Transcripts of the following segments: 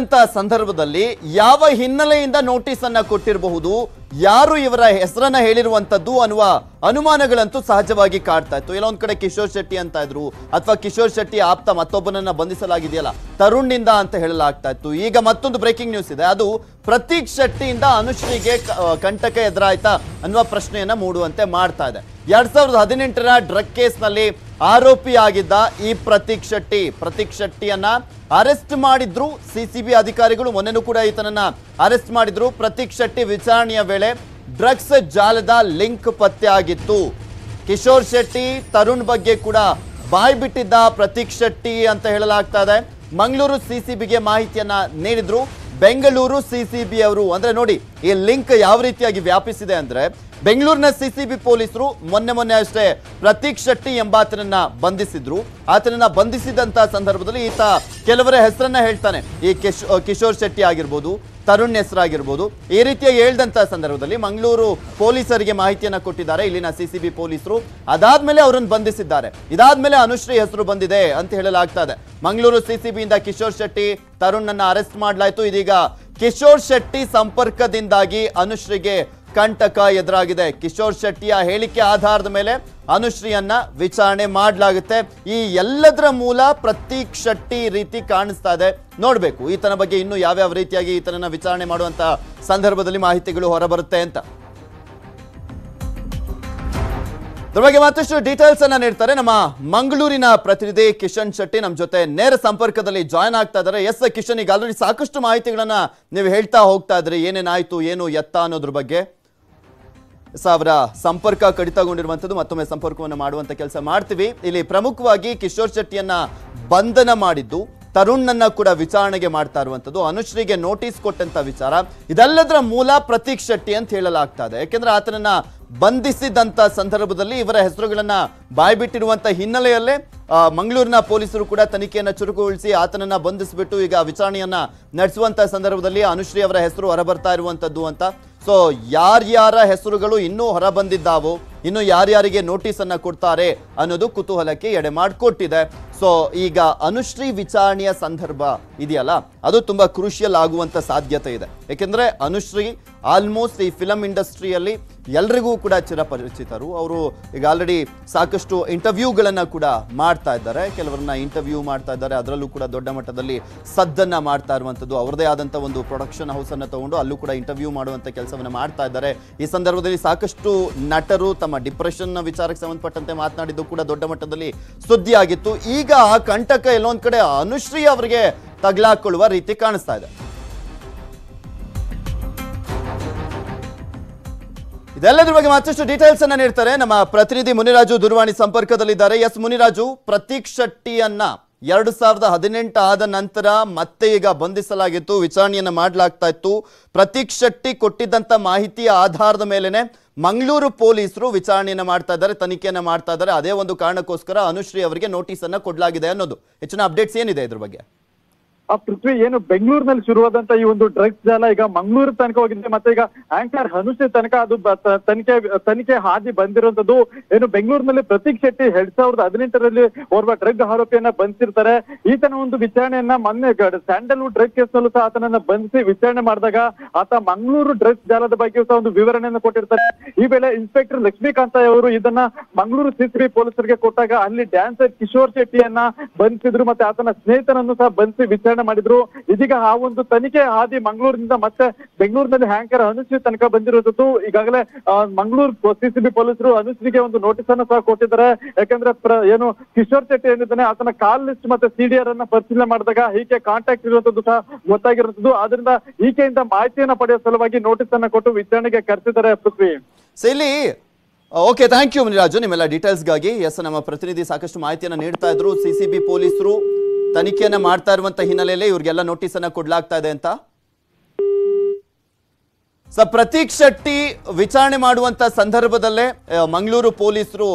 ಅಂತ ಸಂದರ್ಭದಲ್ಲಿ ಯಾವ ಹಿನ್ನೆಲೆಯಿಂದ ನೋಟಿಸ್ ಅನ್ನ ಕೊಟ್ಟಿರಬಹುದು ಯಾರು ಇವರ ಹೆಸರನ್ನ ಹೇಳಿರುವಂತದ್ದು ಅನ್ನುವ ಅನುಮಾನಗಳಂತೂ ಸಹಜವಾಗಿ ಕಾಡ್ತಾ ಇತ್ತು ಎಲ್ಲೊಂದ್ ಕಡೆ ಕಿಶೋರ್ ಶೆಟ್ಟಿ ಅಂತ ಇದ್ರು ಅಥವಾ ಕಿಶೋರ್ ಶೆಟ್ಟಿ ಆಪ್ತ ಮತ್ತೊಬ್ಬನನ್ನ ಬಂಧಿಸಲಾಗಿದೆಯಲ್ಲ ನಿಂದ ಅಂತ ಹೇಳಲಾಗ್ತಾ ಇತ್ತು ಈಗ ಮತ್ತೊಂದು ಬ್ರೇಕಿಂಗ್ ನ್ಯೂಸ್ ಇದೆ ಅದು ಪ್ರತೀಕ್ ಶೆಟ್ಟಿಯಿಂದ ಅನುಶ್ರೀಗೆ ಕಂಟಕ ಎದುರಾಯ್ತಾ ಅನ್ನುವ ಪ್ರಶ್ನೆಯನ್ನ ಮೂಡುವಂತೆ ಮಾಡ್ತಾ ಇದೆ ಎರಡ್ ಸಾವಿರದ ಹದಿನೆಂಟರ ಡ್ರಗ್ ಕೇಸ್ನಲ್ಲಿ ಆರೋಪಿಯಾಗಿದ್ದ ಈ ಪ್ರತೀಕ್ ಶೆಟ್ಟಿ ಪ್ರತೀಕ್ ಶೆಟ್ಟಿಯನ್ನ ಅರೆಸ್ಟ್ ಮಾಡಿದ್ರು ಸಿಸಿಬಿ ಅಧಿಕಾರಿಗಳು ಮೊನ್ನೆನೂ ಕೂಡ ಈತನನ್ನ ಅರೆಸ್ಟ್ ಮಾಡಿದ್ರು ಪ್ರತೀಕ್ ಶೆಟ್ಟಿ ವಿಚಾರಣೆಯ ವೇಳೆ ಡ್ರಗ್ಸ್ ಜಾಲದ ಲಿಂಕ್ ಪತ್ತೆ ಆಗಿತ್ತು ಕಿಶೋರ್ ಶೆಟ್ಟಿ ತರುಣ್ ಬಗ್ಗೆ ಕೂಡ ಬಾಯ್ ಬಿಟ್ಟಿದ್ದ ಪ್ರತೀಕ್ ಶೆಟ್ಟಿ ಅಂತ ಹೇಳಲಾಗ್ತಾ ಇದೆ ಮಂಗಳೂರು ಸಿಸಿಬಿಗೆ ಮಾಹಿತಿಯನ್ನ ನೀಡಿದ್ರು ಬೆಂಗಳೂರು ಸಿಸಿಬಿ ಅವರು ಅಂದ್ರೆ ನೋಡಿ ಈ ಲಿಂಕ್ ಯಾವ ರೀತಿಯಾಗಿ ವ್ಯಾಪಿಸಿದೆ ಅಂದ್ರೆ ಬೆಂಗಳೂರಿನ ಸಿಸಿಬಿ ಪೊಲೀಸರು ಮೊನ್ನೆ ಮೊನ್ನೆ ಅಷ್ಟೇ ಪ್ರತೀಕ್ ಶೆಟ್ಟಿ ಎಂಬಾತನನ್ನ ಬಂಧಿಸಿದ್ರು ಆತನನ್ನ ಬಂಧಿಸಿದಂತ ಸಂದರ್ಭದಲ್ಲಿ ಈತ ಕೆಲವರ ಹೆಸರನ್ನ ಹೇಳ್ತಾನೆ ಈ ಕಿಶೋರ್ ಶೆಟ್ಟಿ ಆಗಿರ್ಬೋದು ತರುಣ್ ಹೆಸರಾಗಿರ್ಬೋದು ಈ ರೀತಿಯಾಗಿ ಹೇಳ್ದಂಥ ಸಂದರ್ಭದಲ್ಲಿ ಮಂಗಳೂರು ಪೊಲೀಸರಿಗೆ ಮಾಹಿತಿಯನ್ನ ಕೊಟ್ಟಿದ್ದಾರೆ ಇಲ್ಲಿನ ಸಿಸಿಬಿ ಪೊಲೀಸರು ಅದಾದ್ಮೇಲೆ ಅವರನ್ನು ಬಂಧಿಸಿದ್ದಾರೆ ಇದಾದ್ಮೇಲೆ ಅನುಶ್ರೀ ಹೆಸರು ಬಂದಿದೆ ಅಂತ ಹೇಳಲಾಗ್ತಾ ಇದೆ ಮಂಗಳೂರು ಸಿಸಿಬಿಯಿಂದ ಕಿಶೋರ್ ಶೆಟ್ಟಿ ತರುಣ್ ಅರೆಸ್ಟ್ ಮಾಡಲಾಯಿತು ಇದೀಗ ಕಿಶೋರ್ ಶೆಟ್ಟಿ ಸಂಪರ್ಕದಿಂದಾಗಿ ಅನುಶ್ರೀಗೆ ಕಂಟಕ ಎದುರಾಗಿದೆ ಕಿಶೋರ್ ಶೆಟ್ಟಿಯ ಹೇಳಿಕೆ ಆಧಾರದ ಮೇಲೆ ಅನುಶ್ರೀಯನ್ನ ವಿಚಾರಣೆ ಮಾಡಲಾಗುತ್ತೆ ಈ ಎಲ್ಲದರ ಮೂಲ ಪ್ರತೀಕ್ ಶೆಟ್ಟಿ ರೀತಿ ಕಾಣಿಸ್ತಾ ಇದೆ ನೋಡಬೇಕು ಈತನ ಬಗ್ಗೆ ಇನ್ನೂ ಯಾವ್ಯಾವ ರೀತಿಯಾಗಿ ಈತನನ್ನ ವಿಚಾರಣೆ ಮಾಡುವಂತಹ ಸಂದರ್ಭದಲ್ಲಿ ಮಾಹಿತಿಗಳು ಹೊರಬರುತ್ತೆ ಅಂತ ಇದ್ರ ಬಗ್ಗೆ ಮತ್ತಷ್ಟು ಡೀಟೇಲ್ಸ್ ಅನ್ನ ನೀಡ್ತಾರೆ ನಮ್ಮ ಮಂಗಳೂರಿನ ಪ್ರತಿನಿಧಿ ಕಿಶನ್ ಶೆಟ್ಟಿ ನಮ್ಮ ಜೊತೆ ನೇರ ಸಂಪರ್ಕದಲ್ಲಿ ಜಾಯ್ನ್ ಆಗ್ತಾ ಇದ್ದಾರೆ ಎಸ್ ಕಿಶನ್ ಈಗ ಆಲ್ರೆಡಿ ಸಾಕಷ್ಟು ಮಾಹಿತಿಗಳನ್ನ ನೀವು ಹೇಳ್ತಾ ಹೋಗ್ತಾ ಇದ್ರಿ ಏನೇನಾಯ್ತು ಏನು ಎತ್ತ ಅನ್ನೋದ್ರ ಬಗ್ಗೆ ಸ ಅವರ ಸಂಪರ್ಕ ಕಡಿತಗೊಂಡಿರುವಂಥದ್ದು ಮತ್ತೊಮ್ಮೆ ಸಂಪರ್ಕವನ್ನು ಮಾಡುವಂಥ ಕೆಲಸ ಮಾಡ್ತೀವಿ ಇಲ್ಲಿ ಪ್ರಮುಖವಾಗಿ ಕಿಶೋರ್ ಶೆಟ್ಟಿಯನ್ನ ಬಂಧನ ಮಾಡಿದ್ದು ತರುಣ್ನನ್ನ ಕೂಡ ವಿಚಾರಣೆಗೆ ಮಾಡ್ತಾ ಇರುವಂಥದ್ದು ಅನುಶ್ರೀಗೆ ನೋಟಿಸ್ ಕೊಟ್ಟಂತ ವಿಚಾರ ಇದೆಲ್ಲದರ ಮೂಲ ಪ್ರತೀಕ್ ಶೆಟ್ಟಿ ಅಂತ ಹೇಳಲಾಗ್ತಾ ಇದೆ ಯಾಕೆಂದ್ರೆ ಆತನನ್ನ ಬಂಧಿಸಿದಂತ ಸಂದರ್ಭದಲ್ಲಿ ಇವರ ಹೆಸರುಗಳನ್ನ ಬಾಯ್ಬಿಟ್ಟಿರುವಂತ ಹಿನ್ನೆಲೆಯಲ್ಲೇ ಮಂಗಳೂರಿನ ಪೊಲೀಸರು ಕೂಡ ತನಿಖೆಯನ್ನು ಚುರುಕುಗೊಳಿಸಿ ಆತನನ್ನ ಬಂಧಿಸಿಬಿಟ್ಟು ಈಗ ವಿಚಾರಣೆಯನ್ನ ನಡೆಸುವಂತ ಸಂದರ್ಭದಲ್ಲಿ ಅನುಶ್ರೀ ಅವರ ಹೆಸರು ಹೊರಬರ್ತಾ ಇರುವಂತದ್ದು ಅಂತ ಸೊ ಯಾರ್ಯಾರ ಹೆಸರುಗಳು ಇನ್ನೂ ಹೊರ ಬಂದಿದ್ದಾವು ಇನ್ನು ಯಾರ್ಯಾರಿಗೆ ಅನ್ನ ಕೊಡ್ತಾರೆ ಅನ್ನೋದು ಕುತೂಹಲಕ್ಕೆ ಎಡೆ ಮಾಡಿಕೊಟ್ಟಿದೆ ಸೊ ಈಗ ಅನುಶ್ರೀ ವಿಚಾರಣೆಯ ಸಂದರ್ಭ ಇದೆಯಲ್ಲ ಅದು ತುಂಬ ಕ್ರೂಷಿಯಲ್ ಆಗುವಂತ ಸಾಧ್ಯತೆ ಇದೆ ಏಕೆಂದರೆ ಅನುಶ್ರೀ ಆಲ್ಮೋಸ್ಟ್ ಈ ಫಿಲಂ ಇಂಡಸ್ಟ್ರಿಯಲ್ಲಿ ಎಲ್ರಿಗೂ ಕೂಡ ಚಿರಪರಿಚಿತರು ಅವರು ಈಗ ಆಲ್ರೆಡಿ ಸಾಕಷ್ಟು ಇಂಟರ್ವ್ಯೂಗಳನ್ನು ಕೂಡ ಮಾಡ್ತಾ ಇದ್ದಾರೆ ಕೆಲವರನ್ನ ಇಂಟರ್ವ್ಯೂ ಮಾಡ್ತಾ ಇದ್ದಾರೆ ಅದರಲ್ಲೂ ಕೂಡ ದೊಡ್ಡ ಮಟ್ಟದಲ್ಲಿ ಸದ್ದನ್ನು ಮಾಡ್ತಾ ಇರುವಂಥದ್ದು ಅವರದೇ ಆದಂಥ ಒಂದು ಪ್ರೊಡಕ್ಷನ್ ಹೌಸನ್ನು ತಗೊಂಡು ಅಲ್ಲೂ ಕೂಡ ಇಂಟರ್ವ್ಯೂ ಮಾಡುವಂಥ ಕೆಲಸವನ್ನು ಮಾಡ್ತಾ ಇದ್ದಾರೆ ಈ ಸಂದರ್ಭದಲ್ಲಿ ಸಾಕಷ್ಟು ನಟರು ತಮ್ಮ ಡಿಪ್ರೆಷನ್ನ ವಿಚಾರಕ್ಕೆ ಸಂಬಂಧಪಟ್ಟಂತೆ ಮಾತನಾಡಿದ್ದು ಕೂಡ ದೊಡ್ಡ ಮಟ್ಟದಲ್ಲಿ ಸುದ್ದಿಯಾಗಿತ್ತು ಈಗ ಆ ಕಂಟಕ ಎಲ್ಲೊಂದು ಕಡೆ ಅನುಶ್ರೀ ಅವರಿಗೆ ತಗ್ಲಾಕೊಳ್ಳುವ ರೀತಿ ಕಾಣಿಸ್ತಾ ಇದೆ ಇದೆಲ್ಲದರ ಬಗ್ಗೆ ಮತ್ತಷ್ಟು ಡೀಟೇಲ್ಸ್ ಅನ್ನ ನೀಡ್ತಾರೆ ನಮ್ಮ ಪ್ರತಿನಿಧಿ ಮುನಿರಾಜು ದೂರವಾಣಿ ಸಂಪರ್ಕದಲ್ಲಿದ್ದಾರೆ ಎಸ್ ಮುನಿರಾಜು ಪ್ರತೀಕ್ ಶೆಟ್ಟಿಯನ್ನ ಎರಡು ಸಾವಿರದ ಹದಿನೆಂಟು ಆದ ನಂತರ ಮತ್ತೆ ಈಗ ಬಂಧಿಸಲಾಗಿತ್ತು ವಿಚಾರಣೆಯನ್ನು ಮಾಡಲಾಗ್ತಾ ಇತ್ತು ಪ್ರತೀಕ್ ಶೆಟ್ಟಿ ಕೊಟ್ಟಿದ್ದಂತ ಮಾಹಿತಿಯ ಆಧಾರದ ಮೇಲೆನೆ ಮಂಗಳೂರು ಪೊಲೀಸರು ವಿಚಾರಣೆಯನ್ನು ಮಾಡ್ತಾ ಇದ್ದಾರೆ ತನಿಖೆಯನ್ನು ಮಾಡ್ತಾ ಇದ್ದಾರೆ ಅದೇ ಒಂದು ಕಾರಣಕ್ಕೋಸ್ಕರ ಅನುಶ್ರೀ ಅವರಿಗೆ ನೋಟಿಸ್ ಅನ್ನ ಕೊಡಲಾಗಿದೆ ಅನ್ನೋದು ಹೆಚ್ಚಿನ ಅಪ್ಡೇಟ್ಸ್ ಏನಿದೆ ಇದ್ರ ಬಗ್ಗೆ ಆ ಪೃಥ್ವಿ ಏನು ಬೆಂಗಳೂರಿನಲ್ಲಿ ಶುರುವಾದಂತ ಈ ಒಂದು ಡ್ರಗ್ಸ್ ಜಾಲ ಈಗ ಮಂಗಳೂರು ತನಕ ಹೋಗಿದೆ ಮತ್ತೆ ಈಗ ಆಂಕರ್ ಹನುಷ್ ತನಕ ಅದು ತನಿಖೆ ತನಿಖೆ ಹಾದಿ ಬಂದಿರುವಂತದ್ದು ಏನು ಬೆಂಗಳೂರಿನಲ್ಲಿ ಪ್ರತೀಕ್ ಶೆಟ್ಟಿ ಎರಡ್ ಸಾವಿರದ ಹದಿನೆಂಟರಲ್ಲಿ ಓರ್ವ ಡ್ರಗ್ ಆರೋಪಿಯನ್ನ ಬಂಧಿಸಿರ್ತಾರೆ ಈತನ ಒಂದು ವಿಚಾರಣೆಯನ್ನ ಮೊನ್ನೆ ಸ್ಯಾಂಡಲ್ವುಡ್ ಡ್ರಗ್ ಕೇಸ್ನಲ್ಲೂ ಸಹ ಆತನನ್ನ ಬಂಧಿಸಿ ವಿಚಾರಣೆ ಮಾಡಿದಾಗ ಆತ ಮಂಗಳೂರು ಡ್ರಗ್ಸ್ ಜಾಲದ ಬಗ್ಗೆ ಸಹ ಒಂದು ವಿವರಣೆಯನ್ನು ಕೊಟ್ಟಿರ್ತಾರೆ ಈ ವೇಳೆ ಇನ್ಸ್ಪೆಕ್ಟರ್ ಲಕ್ಷ್ಮೀಕಾಂತ ಅವರು ಇದನ್ನ ಮಂಗಳೂರು ಸಿಸಿಬಿ ಪೊಲೀಸರಿಗೆ ಕೊಟ್ಟಾಗ ಅಲ್ಲಿ ಡ್ಯಾನ್ಸರ್ ಕಿಶೋರ್ ಶೆಟ್ಟಿಯನ್ನ ಬಂಧಿಸಿದ್ರು ಮತ್ತೆ ಆತನ ಸ್ನೇಹಿತನನ್ನು ಸಹ ಬಂಧಿಸಿ ವಿಚಾರಣೆ ವಿಚಾರಣೆ ಮಾಡಿದ್ರು ಇದೀಗ ಆ ಒಂದು ತನಿಖೆ ಹಾದಿ ಮಂಗಳೂರಿನಿಂದ ಮತ್ತೆ ಬೆಂಗಳೂರಿನಲ್ಲಿ ಹ್ಯಾಂಕರ್ ಅನುಶ್ರೀ ತನಕ ಬಂದಿರುವಂತದ್ದು ಈಗಾಗಲೇ ಮಂಗಳೂರು ಸಿಸಿಬಿ ಪೊಲೀಸರು ಅನುಶ್ರೀಗೆ ಒಂದು ನೋಟಿಸ್ ಅನ್ನು ಸಹ ಕೊಟ್ಟಿದ್ದಾರೆ ಯಾಕಂದ್ರೆ ಏನು ಕಿಶೋರ್ ಶೆಟ್ಟಿ ಏನಿದ್ದಾನೆ ಆತನ ಕಾಲ್ ಲಿಸ್ಟ್ ಮತ್ತೆ ಸಿಡಿಆರ್ ಅನ್ನ ಪರಿಶೀಲನೆ ಮಾಡಿದಾಗ ಈಕೆ ಕಾಂಟ್ಯಾಕ್ಟ್ ಇರುವಂತದ್ದು ಸಹ ಗೊತ್ತಾಗಿರುವಂತದ್ದು ಆದ್ರಿಂದ ಈಕೆಯಿಂದ ಮಾಹಿತಿಯನ್ನ ಪಡೆಯುವ ಸಲುವಾಗಿ ನೋಟಿಸ್ ಅನ್ನ ಕೊಟ್ಟು ವಿಚಾರಣೆಗೆ ಕರೆಸಿದ್ದಾರೆ ಪೃಥ್ವಿ ಸೇಲಿ ಓಕೆ ಥ್ಯಾಂಕ್ ಯು ಮುನಿರಾಜು ನಿಮ್ಮೆಲ್ಲ ಡೀಟೇಲ್ಸ್ಗಾಗಿ ಎಸ್ ನಮ್ಮ ಪ್ರತಿನಿಧಿ ಸಾಕಷ್ಟು ಮಾಹಿತಿಯನ್ನು ನೀಡ್ತಾ ಇದ್ರು ಸಿಸಿಬಿ ಪೊಲೀಸರು ತನಿಖೆಯನ್ನ ಮಾಡ್ತಾ ಇರುವಂತ ಹಿನ್ನೆಲೆಯಲ್ಲಿ ಇವ್ರಿಗೆಲ್ಲ ನೋಟಿಸ್ ಅನ್ನ ಕೊಡ್ಲಾಗ್ತಾ ಇದೆ ಅಂತ ಸ ಪ್ರತೀಕ್ ಶೆಟ್ಟಿ ವಿಚಾರಣೆ ಮಾಡುವಂತ ಸಂದರ್ಭದಲ್ಲೇ ಮಂಗಳೂರು ಪೊಲೀಸರು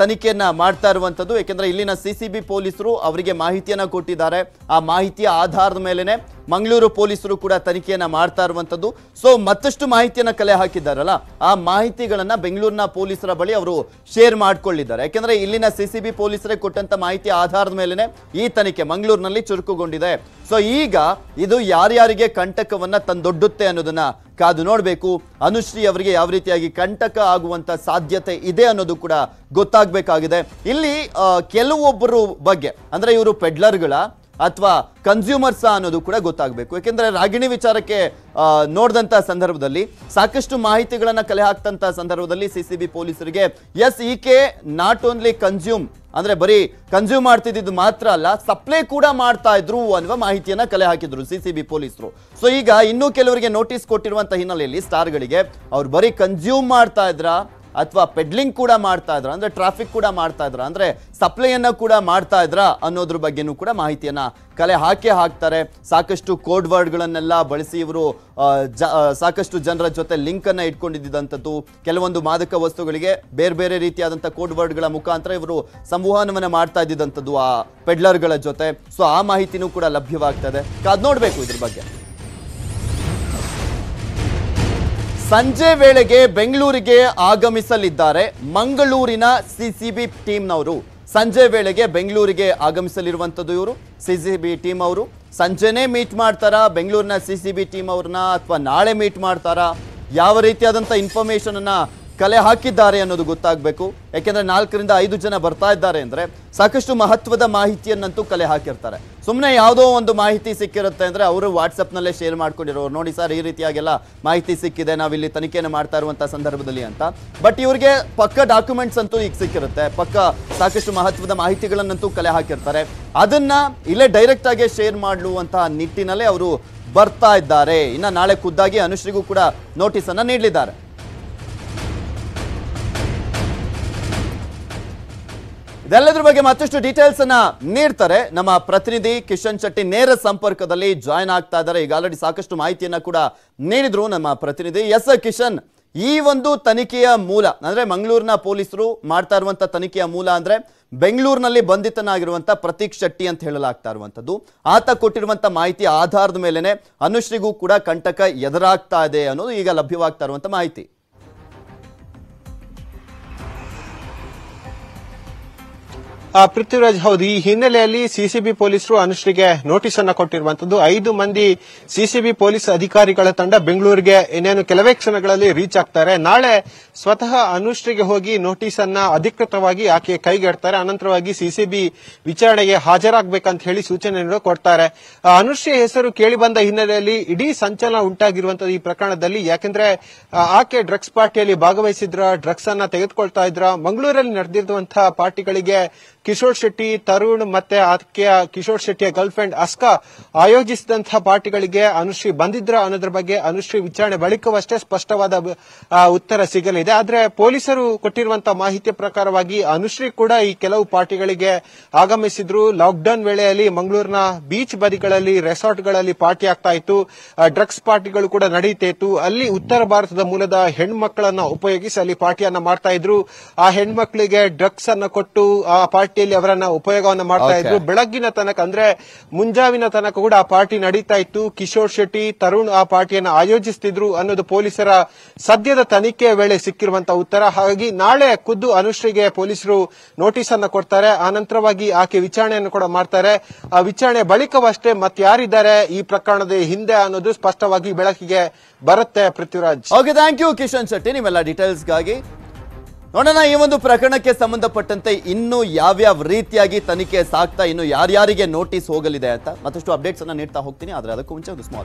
ತನಿಖೆಯನ್ನ ಮಾಡ್ತಾ ಇರುವಂಥದ್ದು ಏಕೆಂದರೆ ಇಲ್ಲಿನ ಸಿ ಸಿ ಬಿ ಪೊಲೀಸರು ಅವರಿಗೆ ಮಾಹಿತಿಯನ್ನ ಕೊಟ್ಟಿದ್ದಾರೆ ಆ ಮಾಹಿತಿಯ ಆಧಾರದ ಮೇಲೆನೆ ಮಂಗಳೂರು ಪೊಲೀಸರು ಕೂಡ ತನಿಖೆಯನ್ನ ಮಾಡ್ತಾ ಇರುವಂತದ್ದು ಸೊ ಮತ್ತಷ್ಟು ಮಾಹಿತಿಯನ್ನ ಕಲೆ ಹಾಕಿದ್ದಾರಲ್ಲ ಆ ಮಾಹಿತಿಗಳನ್ನ ಬೆಂಗಳೂರಿನ ಪೊಲೀಸರ ಬಳಿ ಅವರು ಶೇರ್ ಮಾಡಿಕೊಳ್ಳಿದ್ದಾರೆ ಯಾಕೆಂದರೆ ಇಲ್ಲಿನ ಸಿ ಸಿ ಬಿ ಪೊಲೀಸರೇ ಕೊಟ್ಟಂತ ಮಾಹಿತಿ ಆಧಾರದ ಮೇಲೆನೆ ಈ ತನಿಖೆ ಮಂಗಳೂರಿನಲ್ಲಿ ಚುರುಕುಗೊಂಡಿದೆ ಸೊ ಈಗ ಇದು ಯಾರ್ಯಾರಿಗೆ ಕಂಟಕವನ್ನ ತಂದೊಡ್ಡುತ್ತೆ ಅನ್ನೋದನ್ನ ಕಾದು ನೋಡಬೇಕು ಅನುಶ್ರೀ ಅವರಿಗೆ ಯಾವ ರೀತಿಯಾಗಿ ಕಂಟಕ ಆಗುವಂತ ಸಾಧ್ಯತೆ ಇದೆ ಅನ್ನೋದು ಕೂಡ ಗೊತ್ತಾಗಬೇಕಾಗಿದೆ ಇಲ್ಲಿ ಕೆಲವೊಬ್ಬರು ಬಗ್ಗೆ ಅಂದರೆ ಇವರು ಪೆಡ್ಲರ್ಗಳ ಅಥವಾ ಕನ್ಸ್ಯೂಮರ್ಸ್ ಅನ್ನೋದು ಕೂಡ ಗೊತ್ತಾಗಬೇಕು ಯಾಕೆಂದರೆ ರಾಗಿಣಿ ವಿಚಾರಕ್ಕೆ ನೋಡಿದಂಥ ಸಂದರ್ಭದಲ್ಲಿ ಸಾಕಷ್ಟು ಮಾಹಿತಿಗಳನ್ನು ಕಲೆ ಹಾಕ್ತಂಥ ಸಂದರ್ಭದಲ್ಲಿ ಸಿ ಸಿ ಬಿ ಪೊಲೀಸರಿಗೆ ಎಸ್ ಈಕೆ ನಾಟ್ ಓನ್ಲಿ ಕನ್ಸ್ಯೂಮ್ ಅಂದರೆ ಬರೀ ಕನ್ಸ್ಯೂಮ್ ಮಾಡ್ತಿದ್ದು ಮಾತ್ರ ಅಲ್ಲ ಸಪ್ಲೈ ಕೂಡ ಮಾಡ್ತಾ ಇದ್ರು ಅನ್ನುವ ಮಾಹಿತಿಯನ್ನು ಕಲೆ ಹಾಕಿದ್ರು ಸಿ ಸಿ ಬಿ ಪೊಲೀಸರು ಸೊ ಈಗ ಇನ್ನೂ ಕೆಲವರಿಗೆ ನೋಟಿಸ್ ಕೊಟ್ಟಿರುವಂಥ ಹಿನ್ನೆಲೆಯಲ್ಲಿ ಸ್ಟಾರ್ಗಳಿಗೆ ಅವ್ರು ಬರೀ ಕನ್ಸ್ಯೂಮ್ ಮಾಡ್ತಾ ಇದ್ರ ಅಥವಾ ಪೆಡ್ಲಿಂಗ್ ಕೂಡ ಮಾಡ್ತಾ ಇದ್ರ ಅಂದರೆ ಟ್ರಾಫಿಕ್ ಕೂಡ ಮಾಡ್ತಾ ಇದ್ರ ಅಂದರೆ ಸಪ್ಲೈಯನ್ನು ಕೂಡ ಮಾಡ್ತಾ ಇದ್ರ ಅನ್ನೋದ್ರ ಬಗ್ಗೆನೂ ಕೂಡ ಮಾಹಿತಿಯನ್ನು ಕಲೆ ಹಾಕೇ ಹಾಕ್ತಾರೆ ಸಾಕಷ್ಟು ಕೋಡ್ ವರ್ಡ್ಗಳನ್ನೆಲ್ಲ ಬಳಸಿ ಇವರು ಸಾಕಷ್ಟು ಜನರ ಜೊತೆ ಲಿಂಕನ್ನು ಇಟ್ಕೊಂಡಿದ್ದಂಥದ್ದು ಕೆಲವೊಂದು ಮಾದಕ ವಸ್ತುಗಳಿಗೆ ಬೇರೆ ಬೇರೆ ರೀತಿಯಾದಂಥ ಕೋಡ್ ವರ್ಡ್ಗಳ ಮುಖಾಂತರ ಇವರು ಸಂವಹನವನ್ನು ಮಾಡ್ತಾ ಇದ್ದಿದ್ದಂಥದ್ದು ಆ ಪೆಡ್ಲರ್ಗಳ ಜೊತೆ ಸೊ ಆ ಮಾಹಿತಿನೂ ಕೂಡ ಲಭ್ಯವಾಗ್ತದೆ ಅದು ನೋಡಬೇಕು ಇದ್ರ ಬಗ್ಗೆ ಸಂಜೆ ವೇಳೆಗೆ ಬೆಂಗಳೂರಿಗೆ ಆಗಮಿಸಲಿದ್ದಾರೆ ಮಂಗಳೂರಿನ ಸಿಸಿಬಿ ಟೀಮ್ನವರು ಸಂಜೆ ವೇಳೆಗೆ ಬೆಂಗಳೂರಿಗೆ ಆಗಮಿಸಲಿರುವಂಥದ್ದು ಇವರು ಸಿ ಸಿ ಬಿ ಟೀಮ್ ಅವರು ಸಂಜೆನೇ ಮೀಟ್ ಮಾಡ್ತಾರಾ ಬೆಂಗಳೂರಿನ ಸಿ ಸಿ ಬಿ ಟೀಮ್ ಅವ್ರನ್ನ ಅಥವಾ ನಾಳೆ ಮೀಟ್ ಮಾಡ್ತಾರಾ ಯಾವ ರೀತಿಯಾದಂಥ ಇನ್ಫಾರ್ಮೇಷನನ್ನು ಕಲೆ ಹಾಕಿದ್ದಾರೆ ಅನ್ನೋದು ಗೊತ್ತಾಗಬೇಕು ಯಾಕೆಂದರೆ ನಾಲ್ಕರಿಂದ ಐದು ಜನ ಬರ್ತಾ ಇದ್ದಾರೆ ಅಂದರೆ ಸಾಕಷ್ಟು ಮಹತ್ವದ ಮಾಹಿತಿಯನ್ನಂತೂ ಕಲೆ ಹಾಕಿರ್ತಾರೆ ಸುಮ್ಮನೆ ಯಾವುದೋ ಒಂದು ಮಾಹಿತಿ ಸಿಕ್ಕಿರುತ್ತೆ ಅಂದರೆ ಅವರು ವಾಟ್ಸಪ್ನಲ್ಲೇ ಶೇರ್ ಮಾಡ್ಕೊಂಡಿರೋರು ನೋಡಿ ಸರ್ ಈ ರೀತಿಯಾಗೆಲ್ಲ ಮಾಹಿತಿ ಸಿಕ್ಕಿದೆ ನಾವಿಲ್ಲಿ ತನಿಖೆಯನ್ನು ಮಾಡ್ತಾ ಇರುವಂಥ ಸಂದರ್ಭದಲ್ಲಿ ಅಂತ ಬಟ್ ಇವರಿಗೆ ಪಕ್ಕ ಡಾಕ್ಯುಮೆಂಟ್ಸ್ ಅಂತೂ ಈಗ ಸಿಕ್ಕಿರುತ್ತೆ ಪಕ್ಕ ಸಾಕಷ್ಟು ಮಹತ್ವದ ಮಾಹಿತಿಗಳನ್ನಂತೂ ಕಲೆ ಹಾಕಿರ್ತಾರೆ ಅದನ್ನ ಇಲ್ಲೇ ಡೈರೆಕ್ಟಾಗಿ ಆಗಿ ಶೇರ್ ಮಾಡುವಂತಹ ನಿಟ್ಟಿನಲ್ಲೇ ಅವರು ಬರ್ತಾ ಇದ್ದಾರೆ ಇನ್ನು ನಾಳೆ ಖುದ್ದಾಗಿ ಅನುಶ್ರೀಗೂ ಕೂಡ ನೋಟಿಸನ್ನು ನೀಡಲಿದ್ದಾರೆ ಇದೆಲ್ಲದರ ಬಗ್ಗೆ ಮತ್ತಷ್ಟು ಡೀಟೇಲ್ಸ್ ಅನ್ನ ನೀಡ್ತಾರೆ ನಮ್ಮ ಪ್ರತಿನಿಧಿ ಕಿಶನ್ ಶೆಟ್ಟಿ ನೇರ ಸಂಪರ್ಕದಲ್ಲಿ ಜಾಯಿನ್ ಆಗ್ತಾ ಇದ್ದಾರೆ ಈಗ ಆಲ್ರೆಡಿ ಸಾಕಷ್ಟು ಮಾಹಿತಿಯನ್ನ ಕೂಡ ನೀಡಿದ್ರು ನಮ್ಮ ಪ್ರತಿನಿಧಿ ಎಸ್ ಕಿಶನ್ ಈ ಒಂದು ತನಿಖೆಯ ಮೂಲ ಅಂದ್ರೆ ಮಂಗಳೂರಿನ ಪೊಲೀಸರು ಮಾಡ್ತಾ ಇರುವಂತ ತನಿಖೆಯ ಮೂಲ ಅಂದ್ರೆ ಬೆಂಗಳೂರಿನಲ್ಲಿ ಬಂಧಿತನಾಗಿರುವಂತ ಪ್ರತೀಕ್ ಶೆಟ್ಟಿ ಅಂತ ಹೇಳಲಾಗ್ತಾ ಇರುವಂತದ್ದು ಆತ ಕೊಟ್ಟಿರುವಂತ ಮಾಹಿತಿ ಆಧಾರದ ಮೇಲೆನೆ ಅನುಶ್ರೀಗೂ ಕೂಡ ಕಂಟಕ ಎದುರಾಗ್ತಾ ಇದೆ ಅನ್ನೋದು ಈಗ ಲಭ್ಯವಾಗ್ತಾ ಇರುವಂತ ಮಾಹಿತಿ ಪೃಥ್ವಿರಾಜ್ ಹೌದು ಈ ಹಿನ್ನೆಲೆಯಲ್ಲಿ ಸಿಸಿಬಿ ಪೊಲೀಸರು ಅನುಶ್ರೀಗೆ ನೋಟಿಸ್ ಅನ್ನು ಕೊಟ್ಟಿರುವಂತದ್ದು ಐದು ಮಂದಿ ಸಿಸಿಬಿ ಪೊಲೀಸ್ ಅಧಿಕಾರಿಗಳ ತಂಡ ಬೆಂಗಳೂರಿಗೆ ಇನ್ನೇನು ಕೆಲವೇ ಕ್ಷಣಗಳಲ್ಲಿ ರೀಚ್ ಆಗ್ತಾರೆ ನಾಳೆ ಸ್ವತಃ ಅನುಶ್ರೀಗೆ ಹೋಗಿ ನೋಟಿಸ್ ಅನ್ನ ಅಧಿಕೃತವಾಗಿ ಆಕೆ ಕೈಗೆಡ್ತಾರೆ ಅನಂತರವಾಗಿ ಸಿಸಿಬಿ ವಿಚಾರಣೆಗೆ ಹಾಜರಾಗಬೇಕಂತ ಹೇಳಿ ಸೂಚನೆಯನ್ನು ಕೊಡ್ತಾರೆ ಅನುಶ್ರೀ ಹೆಸರು ಕೇಳಿ ಬಂದ ಹಿನ್ನೆಲೆಯಲ್ಲಿ ಇಡೀ ಸಂಚಲನ ಉಂಟಾಗಿರುವಂತದ್ದು ಈ ಪ್ರಕರಣದಲ್ಲಿ ಯಾಕೆಂದ್ರೆ ಆಕೆ ಡ್ರಗ್ಸ್ ಪಾರ್ಟಿಯಲ್ಲಿ ಭಾಗವಹಿಸಿದ್ರ ಡ್ರಗ್ಸ್ ಅನ್ನ ತೆಗೆದುಕೊಳ್ತಾ ಇದ್ರ ಮಂಗಳೂರಲ್ಲಿ ನಡೆದಿರುವಂತಹ ಪಾರ್ಟಿಗಳಿಗೆ ಕಿಶೋರ್ ಶೆಟ್ಟಿ ತರುಣ್ ಮತ್ತೆ ಆಕೆಯ ಕಿಶೋರ್ ಶೆಟ್ಟಿಯ ಗರ್ಲ್ ಫ್ರೆಂಡ್ ಅಸ್ಕಾ ಆಯೋಜಿಸಿದಂತಹ ಪಾರ್ಟಿಗಳಿಗೆ ಅನುಶ್ರೀ ಬಂದಿದ್ರ ಅನ್ನೋದ್ರ ಬಗ್ಗೆ ಅನುಶ್ರೀ ವಿಚಾರಣೆ ಬಳಿಕವಷ್ಟೇ ಸ್ಪಷ್ಟವಾದ ಉತ್ತರ ಸಿಗಲಿದೆ ಆದರೆ ಪೊಲೀಸರು ಕೊಟ್ಟಿರುವಂತಹ ಮಾಹಿತಿ ಪ್ರಕಾರವಾಗಿ ಅನುಶ್ರೀ ಕೂಡ ಈ ಕೆಲವು ಪಾರ್ಟಿಗಳಿಗೆ ಆಗಮಿಸಿದ್ರು ಲಾಕ್ಡೌನ್ ವೇಳೆಯಲ್ಲಿ ಮಂಗಳೂರಿನ ಬೀಚ್ ಬದಿಗಳಲ್ಲಿ ರೆಸಾರ್ಟ್ಗಳಲ್ಲಿ ಪಾರ್ಟಿ ಆಗ್ತಾ ಇತ್ತು ಡ್ರಗ್ಸ್ ಪಾರ್ಟಿಗಳು ಕೂಡ ನಡೆಯುತ್ತಿತ್ತು ಅಲ್ಲಿ ಉತ್ತರ ಭಾರತದ ಮೂಲದ ಹೆಣ್ಮಕ್ಕಳನ್ನ ಉಪಯೋಗಿಸಿ ಅಲ್ಲಿ ಪಾರ್ಟಿಯನ್ನ ಮಾಡ್ತಾ ಇದ್ರು ಆ ಹೆಣ್ಮಕ್ಳಿಗೆ ಡ್ರಗ್ಸ್ ಅನ್ನು ಕೊಟ್ಟು ಆ ಪಾರ್ಟಿ ಪಾರ್ಟಿಯಲ್ಲಿ ಅವರನ್ನ ಉಪಯೋಗವನ್ನ ಮಾಡ್ತಾ ಇದ್ರು ಬೆಳಗ್ಗಿನ ತನಕ ಅಂದ್ರೆ ಮುಂಜಾವಿನ ತನಕ ಕೂಡ ಆ ಪಾರ್ಟಿ ನಡೀತಾ ಇತ್ತು ಕಿಶೋರ್ ಶೆಟ್ಟಿ ತರುಣ್ ಆ ಪಾರ್ಟಿಯನ್ನು ಆಯೋಜಿಸ್ತಿದ್ರು ಅನ್ನೋದು ಪೊಲೀಸರ ಸದ್ಯದ ತನಿಖೆ ವೇಳೆ ಸಿಕ್ಕಿರುವಂತಹ ಉತ್ತರ ಹಾಗಾಗಿ ನಾಳೆ ಖುದ್ದು ಅನುಶ್ರೀಗೆ ಪೊಲೀಸರು ನೋಟಿಸ್ ಅನ್ನು ಕೊಡ್ತಾರೆ ಆನಂತರವಾಗಿ ಆಕೆ ವಿಚಾರಣೆಯನ್ನು ಕೂಡ ಮಾಡ್ತಾರೆ ಆ ವಿಚಾರಣೆ ಬಳಿಕವಷ್ಟೇ ಯಾರಿದ್ದಾರೆ ಈ ಪ್ರಕರಣದ ಹಿಂದೆ ಅನ್ನೋದು ಸ್ಪಷ್ಟವಾಗಿ ಬೆಳಕಿಗೆ ಬರುತ್ತೆ Prithviraj okay thank you Kishan Shetty ನಿಮ್ಮೆಲ್ಲ ಡೀಟೇಲ್ಸ್ಗಾಗಿ ನೋಡೋಣ ಈ ಒಂದು ಪ್ರಕರಣಕ್ಕೆ ಸಂಬಂಧಪಟ್ಟಂತೆ ಇನ್ನು ಯಾವ್ಯಾವ ರೀತಿಯಾಗಿ ತನಿಖೆ ಸಾಕ್ತಾ ಇನ್ನು ಯಾರ್ಯಾರಿಗೆ ನೋಟಿಸ್ ಹೋಗಲಿದೆ ಅಂತ ಮತ್ತಷ್ಟು ಅಪ್ಡೇಟ್ಸ್ ಅನ್ನ ನೀಡ್ತಾ ಹೋಗ್ತೀನಿ ಆದರೆ ಅದಕ್ಕೂ ಮುಂಚೆ ಒಂದು ಸ್ಮಾಲ್